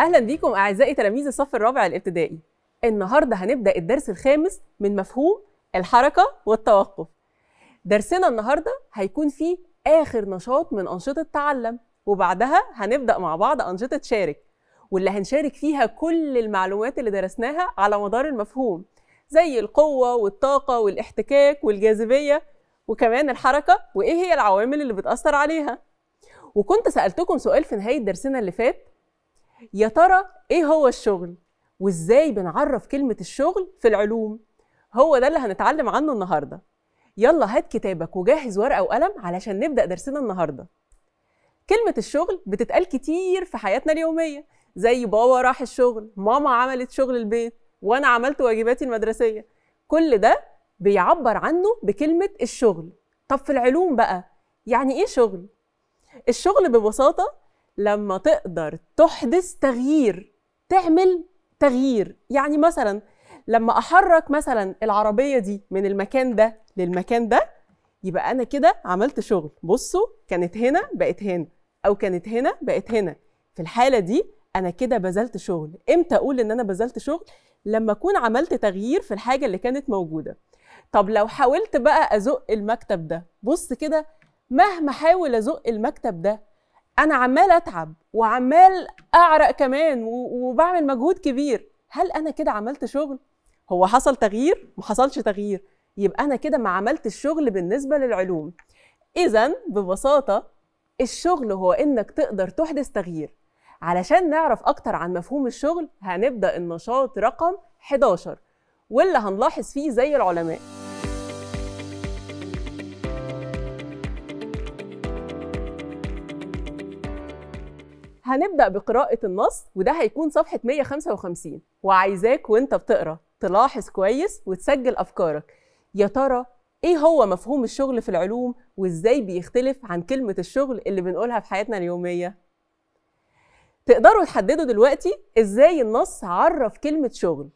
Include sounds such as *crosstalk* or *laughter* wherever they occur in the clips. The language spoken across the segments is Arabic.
اهلا بيكم اعزائي تلاميذ الصف الرابع الابتدائي النهارده هنبدا الدرس الخامس من مفهوم الحركه والتوقف درسنا النهارده هيكون فيه اخر نشاط من انشطه تعلم وبعدها هنبدا مع بعض انشطه شارك واللي هنشارك فيها كل المعلومات اللي درسناها على مدار المفهوم زي القوه والطاقه والاحتكاك والجاذبيه وكمان الحركه وايه هي العوامل اللي بتاثر عليها وكنت سالتكم سؤال في نهايه درسنا اللي فات يا ترى ايه هو الشغل وازاي بنعرف كلمه الشغل في العلوم هو ده اللي هنتعلم عنه النهارده يلا هات كتابك وجهز ورقه وقلم علشان نبدا درسنا النهارده كلمه الشغل بتتقال كتير في حياتنا اليوميه زي بابا راح الشغل ماما عملت شغل البيت وانا عملت واجباتي المدرسيه كل ده بيعبر عنه بكلمه الشغل طب في العلوم بقى يعني ايه شغل الشغل ببساطه لما تقدر تحدث تغيير تعمل تغيير يعني مثلا لما احرك مثلا العربيه دي من المكان ده للمكان ده يبقى انا كده عملت شغل بصوا كانت هنا بقت هنا او كانت هنا بقت هنا في الحاله دي انا كده بذلت شغل امتى اقول ان انا بذلت شغل لما اكون عملت تغيير في الحاجه اللي كانت موجوده طب لو حاولت بقى ازق المكتب ده بص كده مهما حاول ازق المكتب ده انا عمال اتعب وعمال اعرق كمان وبعمل مجهود كبير هل انا كده عملت شغل هو حصل تغيير ما حصلش تغيير يبقى انا كده ما عملت الشغل بالنسبه للعلوم اذا ببساطه الشغل هو انك تقدر تحدث تغيير علشان نعرف اكتر عن مفهوم الشغل هنبدا النشاط رقم 11 واللي هنلاحظ فيه زي العلماء هنبدأ بقراءة النص وده هيكون صفحة 155 وعايزاك وانت بتقرأ تلاحظ كويس وتسجل أفكارك يا ترى إيه هو مفهوم الشغل في العلوم وإزاي بيختلف عن كلمة الشغل اللي بنقولها في حياتنا اليومية تقدروا تحددوا دلوقتي إزاي النص عرف كلمة شغل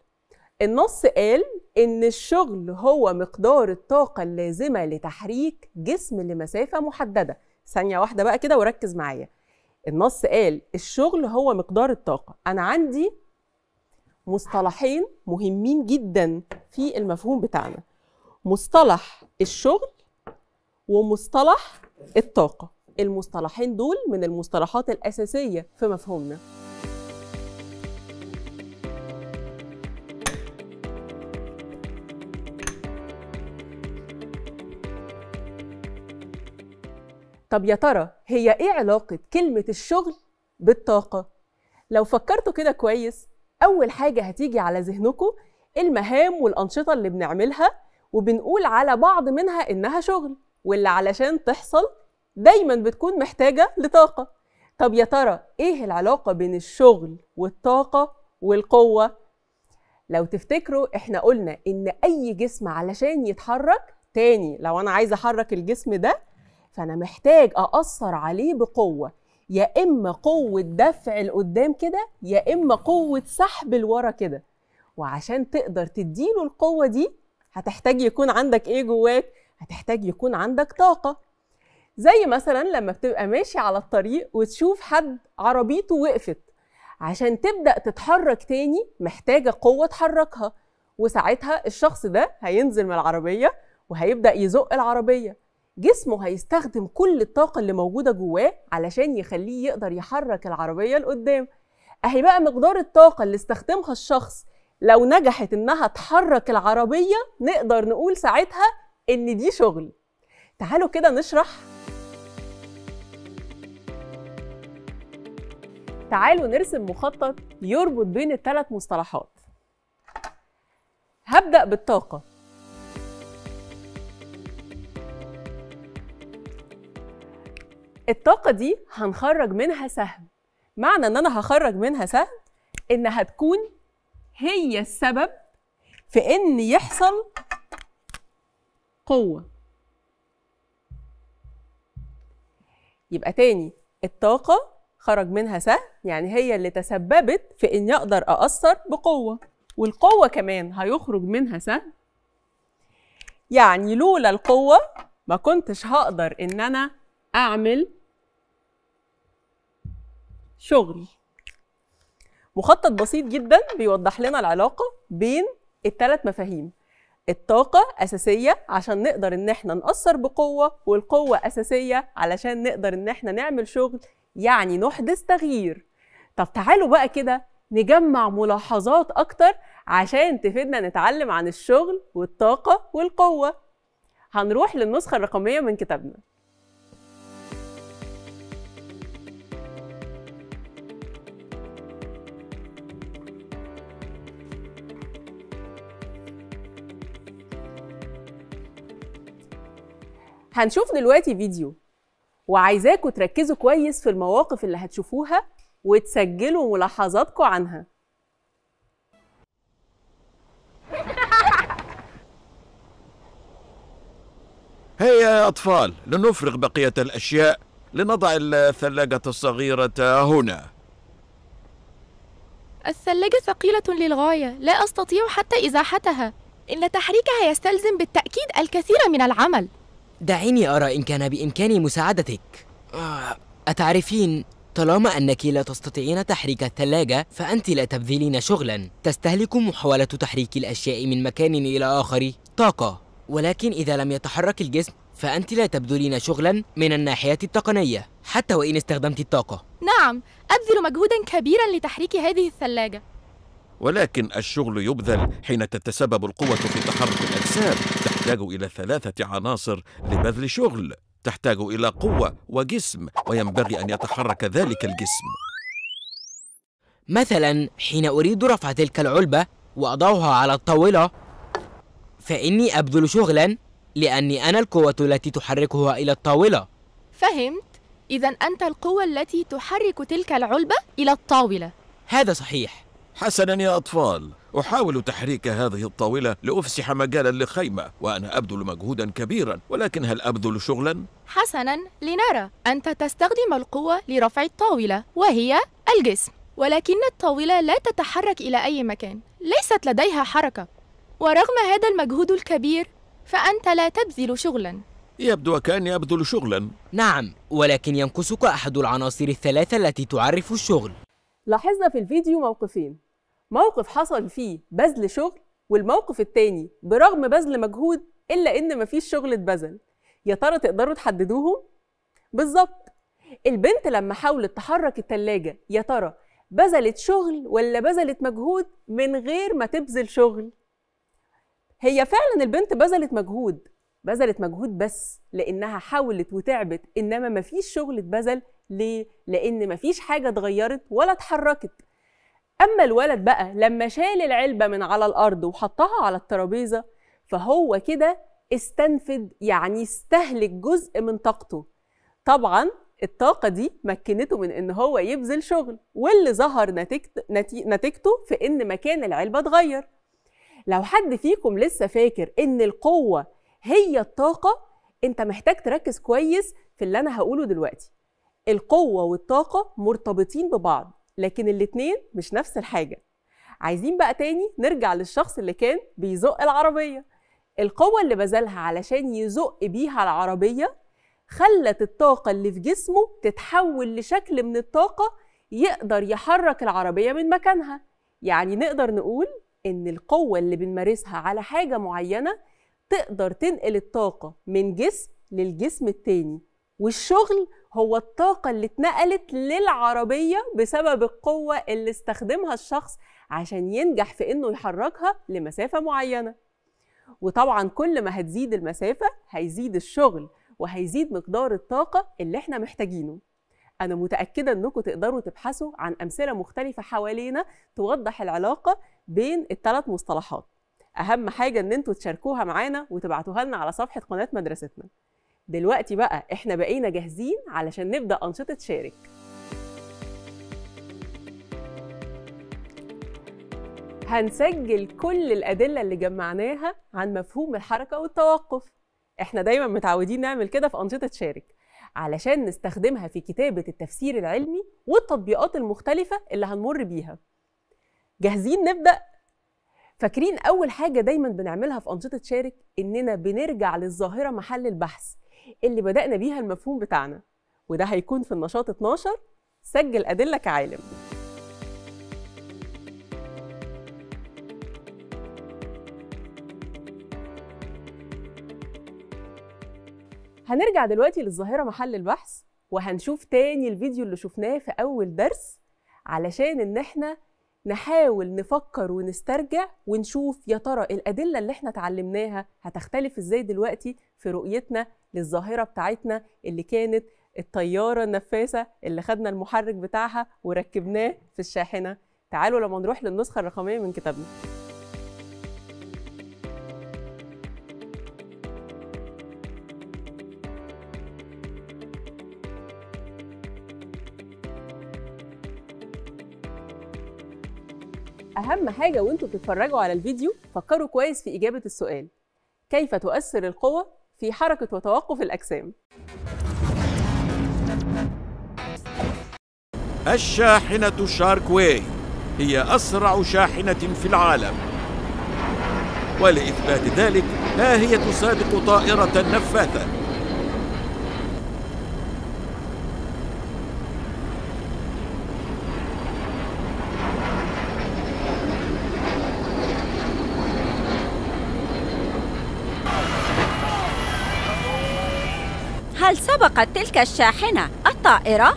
النص قال إن الشغل هو مقدار الطاقة اللازمة لتحريك جسم لمسافة محددة ثانية واحدة بقى كده وركز معايا النص قال الشغل هو مقدار الطاقه انا عندي مصطلحين مهمين جدا في المفهوم بتاعنا مصطلح الشغل ومصطلح الطاقه المصطلحين دول من المصطلحات الاساسيه في مفهومنا طب يا ترى هي ايه علاقه كلمه الشغل بالطاقه لو فكرتوا كده كويس اول حاجه هتيجي على ذهنكم المهام والانشطه اللي بنعملها وبنقول على بعض منها انها شغل واللي علشان تحصل دايما بتكون محتاجه لطاقه طب يا ترى ايه العلاقه بين الشغل والطاقه والقوه لو تفتكروا احنا قلنا ان اي جسم علشان يتحرك تاني لو انا عايزه احرك الجسم ده فانا محتاج ااثر عليه بقوه يا اما قوه دفع لقدام كده يا اما قوه سحب لورا كده وعشان تقدر تديله القوه دي هتحتاج يكون عندك ايه جواك هتحتاج يكون عندك طاقه زي مثلا لما بتبقى ماشي على الطريق وتشوف حد عربيته وقفت عشان تبدا تتحرك تاني محتاجه قوه تحركها وساعتها الشخص ده هينزل من العربيه وهيبدا يزق العربيه جسمه هيستخدم كل الطاقة اللي موجودة جواه علشان يخليه يقدر يحرك العربية لقدام أهي بقى مقدار الطاقة اللي استخدمها الشخص لو نجحت إنها تحرك العربية نقدر نقول ساعتها إن دي شغل تعالوا كده نشرح تعالوا نرسم مخطط يربط بين الثلاث مصطلحات هبدأ بالطاقة الطاقه دي هنخرج منها سهم معنى ان انا هخرج منها سهم ان هتكون هي السبب في ان يحصل قوه يبقى تاني الطاقه خرج منها سهم يعني هي اللي تسببت في اني اقدر ااثر بقوه والقوه كمان هيخرج منها سهم يعني لولا القوه ما كنتش هقدر ان انا اعمل شغل مخطط بسيط جدا بيوضح لنا العلاقه بين الثلاث مفاهيم الطاقة أساسية عشان نقدر إن إحنا نأثر بقوة والقوة أساسية علشان نقدر إن إحنا نعمل شغل يعني نحدث تغيير طب تعالوا بقى كده نجمع ملاحظات أكتر عشان تفيدنا نتعلم عن الشغل والطاقة والقوة هنروح للنسخة الرقمية من كتابنا هنشوف دلوقتي فيديو وعايزاكم تركزوا كويس في المواقف اللي هتشوفوها وتسجلوا ملاحظاتكم عنها *laughs* هيا يا أطفال لنفرغ بقية الأشياء لنضع الثلاجة الصغيرة هنا الثلاجة ثقيلة للغاية لا أستطيع حتى إزاحتها إن تحريكها يستلزم بالتأكيد الكثير من العمل دعيني أرى إن كان بإمكاني مساعدتك أتعرفين طالما أنك لا تستطيعين تحريك الثلاجة فأنت لا تبذلين شغلا تستهلك محاولة تحريك الأشياء من مكان إلى آخر طاقة ولكن إذا لم يتحرك الجسم فأنت لا تبذلين شغلا من الناحية التقنية حتى وإن استخدمت الطاقة نعم أبذل مجهودا كبيرا لتحريك هذه الثلاجة ولكن الشغل يبذل حين تتسبب القوة في تحرك الأجسام تحتاج إلى ثلاثة عناصر لبذل شغل تحتاج إلى قوة وجسم وينبغي أن يتحرك ذلك الجسم مثلا حين أريد رفع تلك العلبة وأضعها على الطاولة فإني أبذل شغلا لأني أنا القوة التي تحركها إلى الطاولة فهمت إذا أنت القوة التي تحرك تلك العلبة إلى الطاولة هذا صحيح حسنا يا أطفال أحاول تحريك هذه الطاولة لأفسح مجالا لخيمة وأنا أبذل مجهودا كبيرا ولكن هل أبذل شغلا؟ حسنا لنرى أنت تستخدم القوة لرفع الطاولة وهي الجسم ولكن الطاولة لا تتحرك إلى أي مكان ليست لديها حركة ورغم هذا المجهود الكبير فأنت لا تبذل شغلا يبدو وكأني أبذل شغلا نعم ولكن ينقصك أحد العناصر الثلاثة التي تعرف الشغل لاحظنا في الفيديو موقفين موقف حصل فيه بذل شغل والموقف التاني برغم بذل مجهود إلا إن مفيش شغل اتبذل يا ترى تقدروا تحددوهم؟ بالظبط البنت لما حاولت تحرك التلاجة يا ترى بذلت شغل ولا بذلت مجهود من غير ما تبذل شغل هي فعلا البنت بذلت مجهود بذلت مجهود بس لانها حاولت وتعبت انما مفيش شغل اتبذل ليه لان مفيش حاجه اتغيرت ولا اتحركت اما الولد بقى لما شال العلبه من على الارض وحطها على الترابيزه فهو كده استنفد يعني استهلك جزء من طاقته طبعا الطاقة دي مكنته من إن هو يبذل شغل واللي ظهر نتيجته في إن مكان العلبة اتغير. لو حد فيكم لسه فاكر إن القوة هي الطاقة أنت محتاج تركز كويس في اللي أنا هقوله دلوقتي. القوة والطاقة مرتبطين ببعض لكن الاتنين مش نفس الحاجة عايزين بقى تاني نرجع للشخص اللي كان بيزق العربية القوة اللي بذلها علشان يزق بيها العربية خلت الطاقة اللي في جسمه تتحول لشكل من الطاقة يقدر يحرك العربية من مكانها يعني نقدر نقول إن القوة اللي بنمارسها على حاجة معينة تقدر تنقل الطاقة من جسم للجسم التاني والشغل هو الطاقة اللي اتنقلت للعربية بسبب القوة اللي استخدمها الشخص عشان ينجح في إنه يحركها لمسافة معينة وطبعا كل ما هتزيد المسافة هيزيد الشغل وهيزيد مقدار الطاقة اللي احنا محتاجينه أنا متأكدة أنكم تقدروا تبحثوا عن أمثلة مختلفة حوالينا توضح العلاقة بين الثلاث مصطلحات أهم حاجة أن أنتوا تشاركوها معانا وتبعتوها لنا على صفحة قناة مدرستنا دلوقتي بقى احنا بقينا جاهزين علشان نبدا انشطه شارك هنسجل كل الادله اللي جمعناها عن مفهوم الحركه والتوقف احنا دايما متعودين نعمل كده في انشطه شارك علشان نستخدمها في كتابه التفسير العلمي والتطبيقات المختلفه اللي هنمر بيها جاهزين نبدا فاكرين اول حاجه دايما بنعملها في انشطه شارك اننا بنرجع للظاهره محل البحث اللي بدأنا بيها المفهوم بتاعنا وده هيكون في النشاط 12 سجل أدلة كعالم هنرجع دلوقتي للظاهرة محل البحث وهنشوف تاني الفيديو اللي شفناه في أول درس علشان إن إحنا نحاول نفكر ونسترجع ونشوف يا ترى الأدلة اللي احنا اتعلمناها هتختلف ازاي دلوقتي في رؤيتنا للظاهرة بتاعتنا اللي كانت الطيارة النفاثة اللي خدنا المحرك بتاعها وركبناه في الشاحنة تعالوا لما نروح للنسخة الرقمية من كتابنا اهم حاجه وانتوا بتتفرجوا على الفيديو فكروا كويس في اجابه السؤال كيف تؤثر القوه في حركه وتوقف الاجسام الشاحنه شارك واي هي اسرع شاحنه في العالم ولاثبات ذلك ها هي تصادق طائره نفاثه سرقت تلك الشاحنة الطائرة؟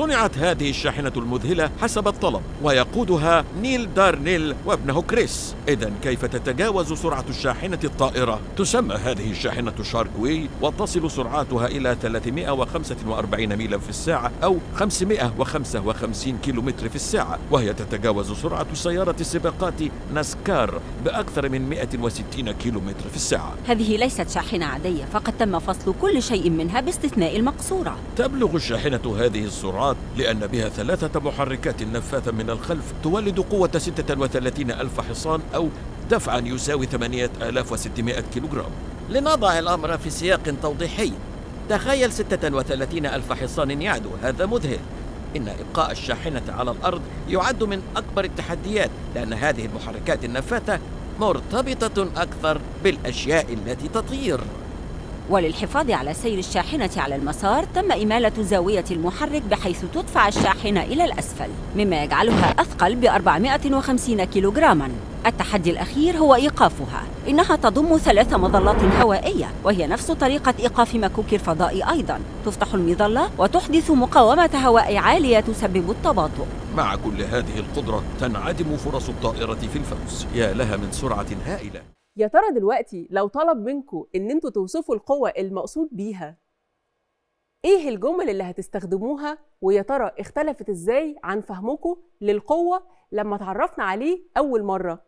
صنعت هذه الشاحنة المذهلة حسب الطلب ويقودها نيل دارنيل وابنه كريس إذا كيف تتجاوز سرعة الشاحنة الطائرة؟ تسمى هذه الشاحنة شاركوي وتصل سرعاتها إلى 345 ميلا في الساعة أو 555 كيلومتر في الساعة وهي تتجاوز سرعة سيارة السباقات ناسكار بأكثر من 160 كيلومتر في الساعة هذه ليست شاحنة عادية فقد تم فصل كل شيء منها باستثناء المقصورة تبلغ الشاحنة هذه السرعات السيارات لأن بها ثلاثة محركات نفاثة من الخلف تولد قوة 36 ألف حصان أو دفعا يساوي 8600 كيلوغرام لنضع الأمر في سياق توضيحي تخيل 36 ألف حصان يعدو هذا مذهل إن إبقاء الشاحنة على الأرض يعد من أكبر التحديات لأن هذه المحركات النفاثة مرتبطة أكثر بالأشياء التي تطير وللحفاظ على سير الشاحنة على المسار تم إمالة زاوية المحرك بحيث تدفع الشاحنة إلى الأسفل مما يجعلها أثقل ب 450 كيلوغراما التحدي الأخير هو إيقافها إنها تضم ثلاث مظلات هوائية وهي نفس طريقة إيقاف مكوك الفضاء أيضا تفتح المظلة وتحدث مقاومة هواء عالية تسبب التباطؤ مع كل هذه القدرة تنعدم فرص الطائرة في الفوز يا لها من سرعة هائلة يا ترى دلوقتي لو طلب منكم ان انتوا توصفوا القوه المقصود بيها ايه الجمل اللي هتستخدموها ويا ترى اختلفت ازاي عن فهمكم للقوه لما تعرفنا عليه اول مره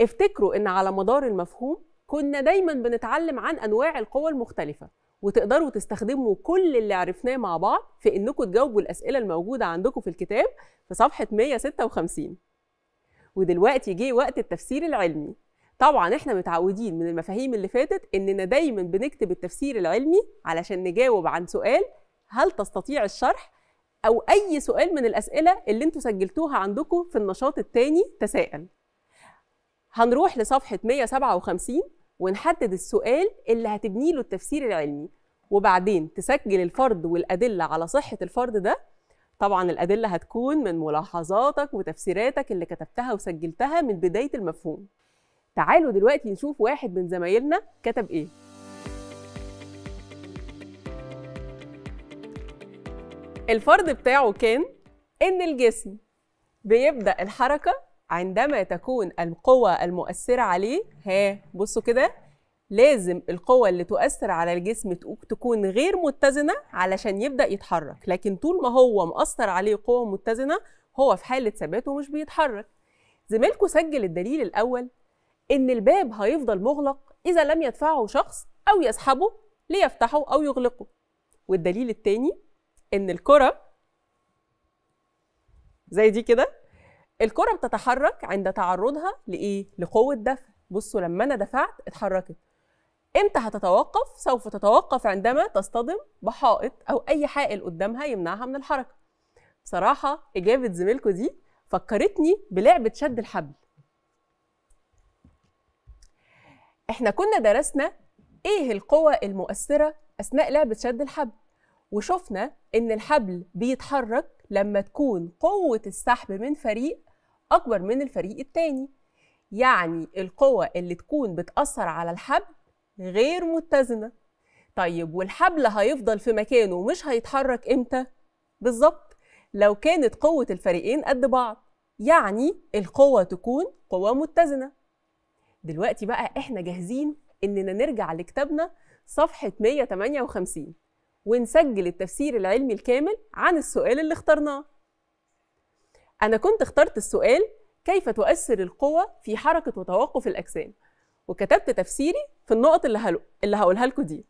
افتكروا ان على مدار المفهوم كنا دايما بنتعلم عن انواع القوى المختلفه وتقدروا تستخدموا كل اللي عرفناه مع بعض في انكم تجاوبوا الاسئله الموجوده عندكم في الكتاب في صفحه 156 ودلوقتي جه وقت التفسير العلمي طبعا احنا متعودين من المفاهيم اللي فاتت اننا دايما بنكتب التفسير العلمي علشان نجاوب عن سؤال هل تستطيع الشرح او اي سؤال من الاسئله اللي انتوا سجلتوها عندكم في النشاط الثاني تساءل هنروح لصفحه 157 ونحدد السؤال اللي هتبني له التفسير العلمي وبعدين تسجل الفرد والادله على صحه الفرد ده طبعا الادله هتكون من ملاحظاتك وتفسيراتك اللي كتبتها وسجلتها من بدايه المفهوم تعالوا دلوقتي نشوف واحد من زمايلنا كتب ايه الفرض بتاعه كان ان الجسم بيبدا الحركه عندما تكون القوى المؤثره عليه ها بصوا كده لازم القوة اللي تؤثر على الجسم تكون غير متزنة علشان يبدأ يتحرك لكن طول ما هو مؤثر عليه قوة متزنة هو في حالة ثبات ومش بيتحرك زميلكم سجل الدليل الأول إن الباب هيفضل مغلق إذا لم يدفعه شخص أو يسحبه ليفتحه أو يغلقه والدليل التاني إن الكرة زي دي كده الكرة بتتحرك عند تعرضها لإيه؟ لقوة دفع بصوا لما أنا دفعت اتحركت امتى هتتوقف؟ سوف تتوقف عندما تصطدم بحائط أو أي حائل قدامها يمنعها من الحركة بصراحة إجابة زميلكو دي فكرتني بلعبة شد الحبل احنا كنا درسنا ايه القوى المؤثره اثناء لعبه شد الحبل وشفنا ان الحبل بيتحرك لما تكون قوه السحب من فريق اكبر من الفريق التاني يعني القوى اللي تكون بتاثر على الحبل غير متزنه طيب والحبل هيفضل في مكانه ومش هيتحرك امتى بالظبط لو كانت قوه الفريقين قد بعض يعني القوه تكون قوه متزنه دلوقتي بقى احنا جاهزين اننا نرجع لكتابنا صفحه 158 ونسجل التفسير العلمي الكامل عن السؤال اللي اخترناه انا كنت اخترت السؤال كيف تؤثر القوه في حركه وتوقف الاجسام وكتبت تفسيري في النقط اللي هلو... اللي هقولها لكم دي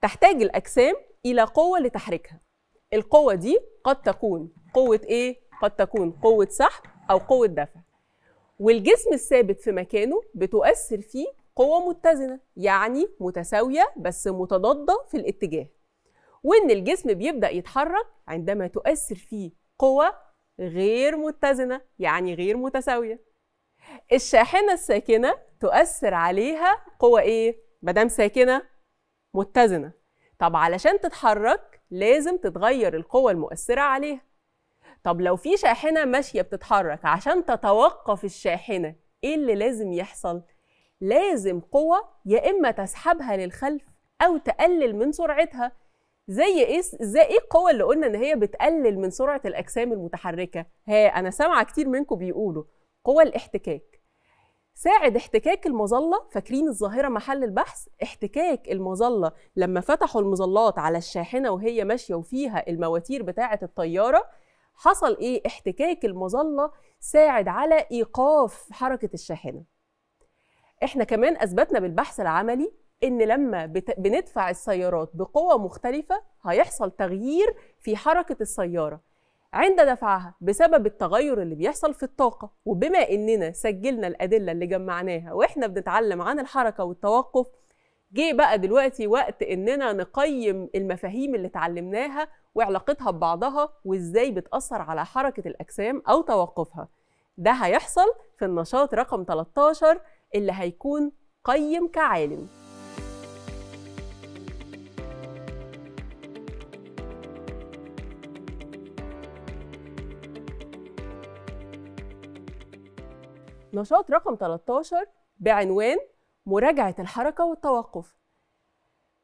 تحتاج الاجسام الى قوه لتحريكها القوه دي قد تكون قوه ايه قد تكون قوه سحب او قوه دفع والجسم الثابت في مكانه بتؤثر فيه قوة متزنة يعني متساوية بس متضادة في الاتجاه وإن الجسم بيبدأ يتحرك عندما تؤثر فيه قوة غير متزنة يعني غير متساوية الشاحنة الساكنة تؤثر عليها قوة إيه؟ مدام ساكنة متزنة طب علشان تتحرك لازم تتغير القوة المؤثرة عليها طب لو في شاحنه ماشيه بتتحرك عشان تتوقف الشاحنه ايه اللي لازم يحصل لازم قوه يا اما تسحبها للخلف او تقلل من سرعتها زي ايه زي ايه القوه اللي قلنا ان هي بتقلل من سرعه الاجسام المتحركه ها انا سامعه كتير منكم بيقولوا قوى الاحتكاك ساعد احتكاك المظلة فاكرين الظاهرة محل البحث احتكاك المظلة لما فتحوا المظلات على الشاحنة وهي ماشية وفيها المواتير بتاعة الطيارة حصل ايه احتكاك المظله ساعد على ايقاف حركه الشاحنه احنا كمان اثبتنا بالبحث العملي ان لما بندفع السيارات بقوه مختلفه هيحصل تغيير في حركه السياره عند دفعها بسبب التغير اللي بيحصل في الطاقه وبما اننا سجلنا الادله اللي جمعناها واحنا بنتعلم عن الحركه والتوقف جه بقى دلوقتي وقت اننا نقيم المفاهيم اللي اتعلمناها وعلاقتها ببعضها وازاي بتاثر على حركه الاجسام او توقفها ده هيحصل في النشاط رقم 13 اللي هيكون قيم كعالم نشاط رقم 13 بعنوان مراجعة الحركة والتوقف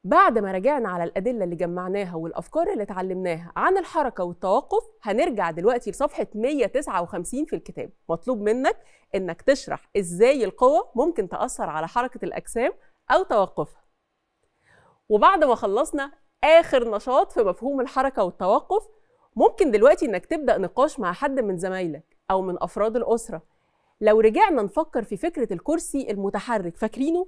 بعد ما راجعنا على الأدلة اللي جمعناها والأفكار اللي اتعلمناها عن الحركة والتوقف هنرجع دلوقتي لصفحة 159 في الكتاب مطلوب منك إنك تشرح إزاي القوة ممكن تأثر على حركة الأجسام أو توقفها وبعد ما خلصنا آخر نشاط في مفهوم الحركة والتوقف ممكن دلوقتي إنك تبدأ نقاش مع حد من زمايلك أو من أفراد الأسرة لو رجعنا نفكر في فكرة الكرسي المتحرك فاكرينه؟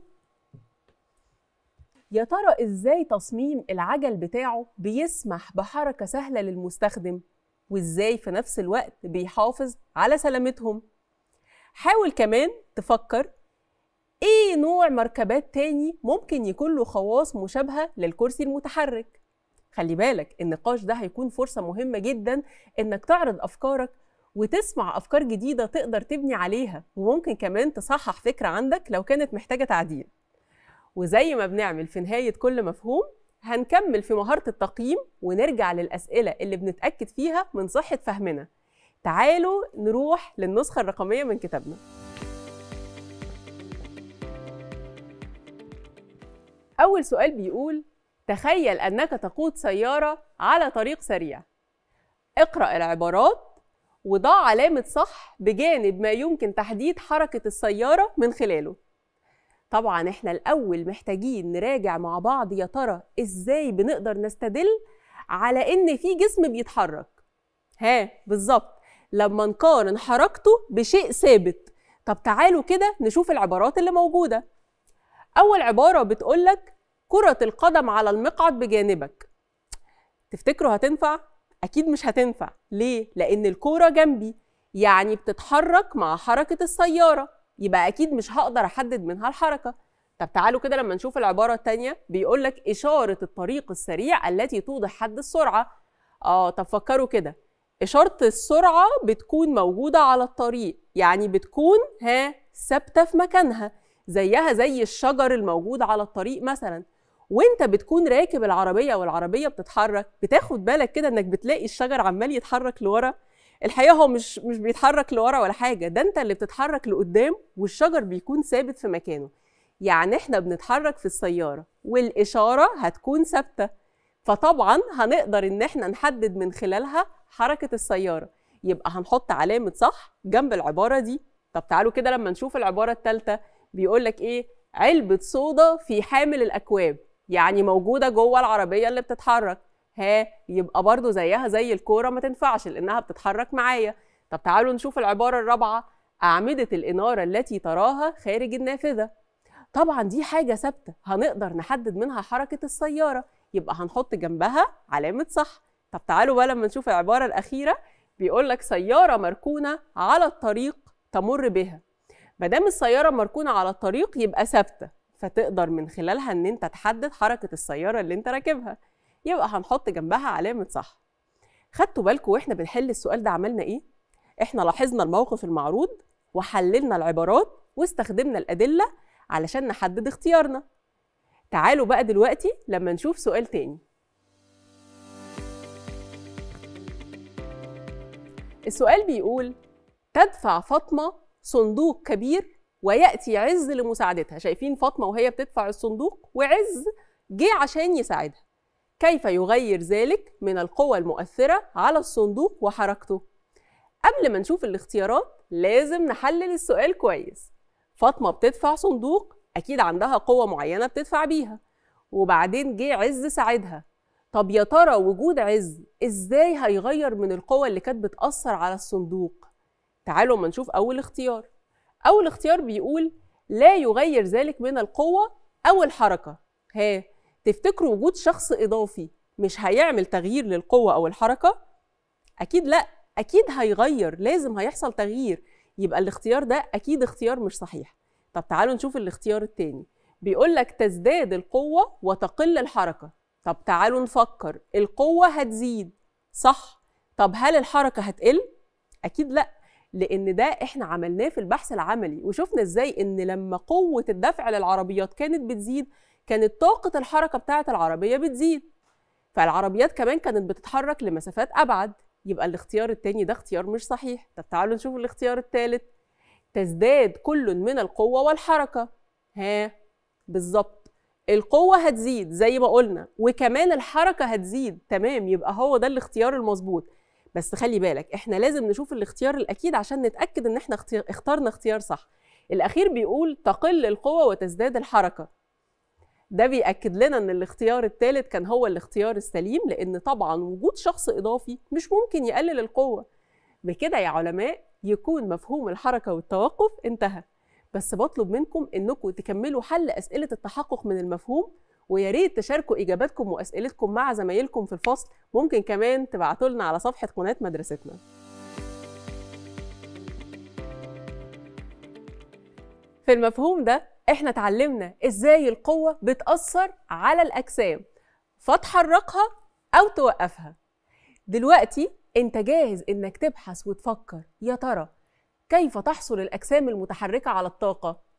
يا ترى إزاي تصميم العجل بتاعه بيسمح بحركة سهلة للمستخدم وإزاي في نفس الوقت بيحافظ على سلامتهم؟ حاول كمان تفكر إيه نوع مركبات تاني ممكن يكون له خواص مشابهة للكرسي المتحرك؟ خلي بالك النقاش ده هيكون فرصة مهمة جدا إنك تعرض أفكارك وتسمع أفكار جديدة تقدر تبني عليها وممكن كمان تصحح فكرة عندك لو كانت محتاجة تعديل وزي ما بنعمل في نهاية كل مفهوم هنكمل في مهارة التقييم ونرجع للأسئلة اللي بنتأكد فيها من صحة فهمنا تعالوا نروح للنسخة الرقمية من كتابنا أول سؤال بيقول تخيل أنك تقود سيارة على طريق سريع اقرأ العبارات وده علامة صح بجانب ما يمكن تحديد حركة السيارة من خلاله طبعا احنا الأول محتاجين نراجع مع بعض يا ترى ازاي بنقدر نستدل على ان في جسم بيتحرك ها بالظبط لما نقارن حركته بشيء ثابت طب تعالوا كده نشوف العبارات اللي موجودة أول عبارة بتقولك كرة القدم على المقعد بجانبك تفتكروا هتنفع؟ اكيد مش هتنفع ليه لان الكوره جنبي يعني بتتحرك مع حركه السياره يبقى اكيد مش هقدر احدد منها الحركه طب تعالوا كده لما نشوف العباره الثانيه بيقول لك اشاره الطريق السريع التي توضح حد السرعه اه طب فكروا كده اشاره السرعه بتكون موجوده على الطريق يعني بتكون ها ثابته في مكانها زيها زي الشجر الموجود على الطريق مثلا وانت بتكون راكب العربيه والعربيه بتتحرك بتاخد بالك كده انك بتلاقي الشجر عمال يتحرك لورا الحقيقه هو مش مش بيتحرك لورا ولا حاجه ده انت اللي بتتحرك لقدام والشجر بيكون ثابت في مكانه يعني احنا بنتحرك في السياره والاشاره هتكون ثابته فطبعا هنقدر ان احنا نحدد من خلالها حركه السياره يبقى هنحط علامه صح جنب العباره دي طب تعالوا كده لما نشوف العباره الثالثه بيقول لك ايه علبه صودا في حامل الاكواب يعني موجوده جوه العربيه اللي بتتحرك ها يبقى برضو زيها زي الكوره ما تنفعش لانها بتتحرك معايا طب تعالوا نشوف العباره الرابعه اعمده الاناره التي تراها خارج النافذه طبعا دي حاجه ثابته هنقدر نحدد منها حركه السياره يبقى هنحط جنبها علامه صح طب تعالوا بقى لما نشوف العباره الاخيره بيقول لك سياره مركونه على الطريق تمر بها ما دام السياره مركونه على الطريق يبقى ثابته فتقدر من خلالها ان انت تحدد حركه السياره اللي انت راكبها يبقى هنحط جنبها علامه صح خدتوا بالكم واحنا بنحل السؤال ده عملنا ايه احنا لاحظنا الموقف المعروض وحللنا العبارات واستخدمنا الادله علشان نحدد اختيارنا تعالوا بقى دلوقتي لما نشوف سؤال تاني السؤال بيقول تدفع فاطمة صندوق كبير وياتي عز لمساعدتها شايفين فاطمه وهي بتدفع الصندوق وعز جه عشان يساعدها كيف يغير ذلك من القوى المؤثره على الصندوق وحركته قبل ما نشوف الاختيارات لازم نحلل السؤال كويس فاطمه بتدفع صندوق اكيد عندها قوه معينه بتدفع بيها وبعدين جه عز ساعدها طب يا ترى وجود عز ازاي هيغير من القوى اللي كانت بتاثر على الصندوق تعالوا ما نشوف اول اختيار أول اختيار بيقول لا يغير ذلك من القوة أو الحركة ها تفتكروا وجود شخص إضافي مش هيعمل تغيير للقوة أو الحركة؟ أكيد لأ أكيد هيغير لازم هيحصل تغيير يبقى الاختيار ده أكيد اختيار مش صحيح طب تعالوا نشوف الاختيار التاني بيقول لك تزداد القوة وتقل الحركة طب تعالوا نفكر القوة هتزيد صح طب هل الحركة هتقل؟ أكيد لأ لان ده احنا عملناه في البحث العملي وشفنا ازاي ان لما قوه الدفع للعربيات كانت بتزيد كانت طاقه الحركه بتاعه العربيه بتزيد فالعربيات كمان كانت بتتحرك لمسافات ابعد يبقى الاختيار التاني ده اختيار مش صحيح طب تعالوا نشوف الاختيار التالت تزداد كل من القوه والحركه ها بالظبط القوه هتزيد زي ما قلنا وكمان الحركه هتزيد تمام يبقى هو ده الاختيار المظبوط بس خلي بالك احنا لازم نشوف الاختيار الاكيد عشان نتاكد ان احنا اخترنا اختيار صح الاخير بيقول تقل القوه وتزداد الحركه ده بيأكد لنا إن الاختيار الثالث كان هو الاختيار السليم لأن طبعا وجود شخص إضافي مش ممكن يقلل القوة بكده يا علماء يكون مفهوم الحركة والتوقف انتهى بس بطلب منكم إنكم تكملوا حل أسئلة التحقق من المفهوم ويا ريت تشاركوا اجاباتكم واسئلتكم مع زمايلكم في الفصل ممكن كمان تبعتوا لنا على صفحه قناه مدرستنا في المفهوم ده احنا اتعلمنا ازاي القوه بتاثر على الاجسام فتحركها او توقفها دلوقتي انت جاهز انك تبحث وتفكر يا ترى كيف تحصل الاجسام المتحركه على الطاقه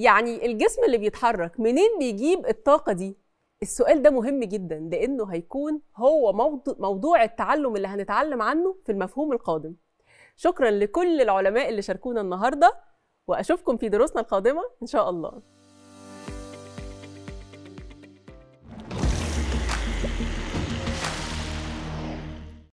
يعني الجسم اللي بيتحرك منين بيجيب الطاقة دي؟ السؤال ده مهم جدا لأنه هيكون هو موضوع التعلم اللي هنتعلم عنه في المفهوم القادم شكرا لكل العلماء اللي شاركونا النهاردة وأشوفكم في دروسنا القادمة إن شاء الله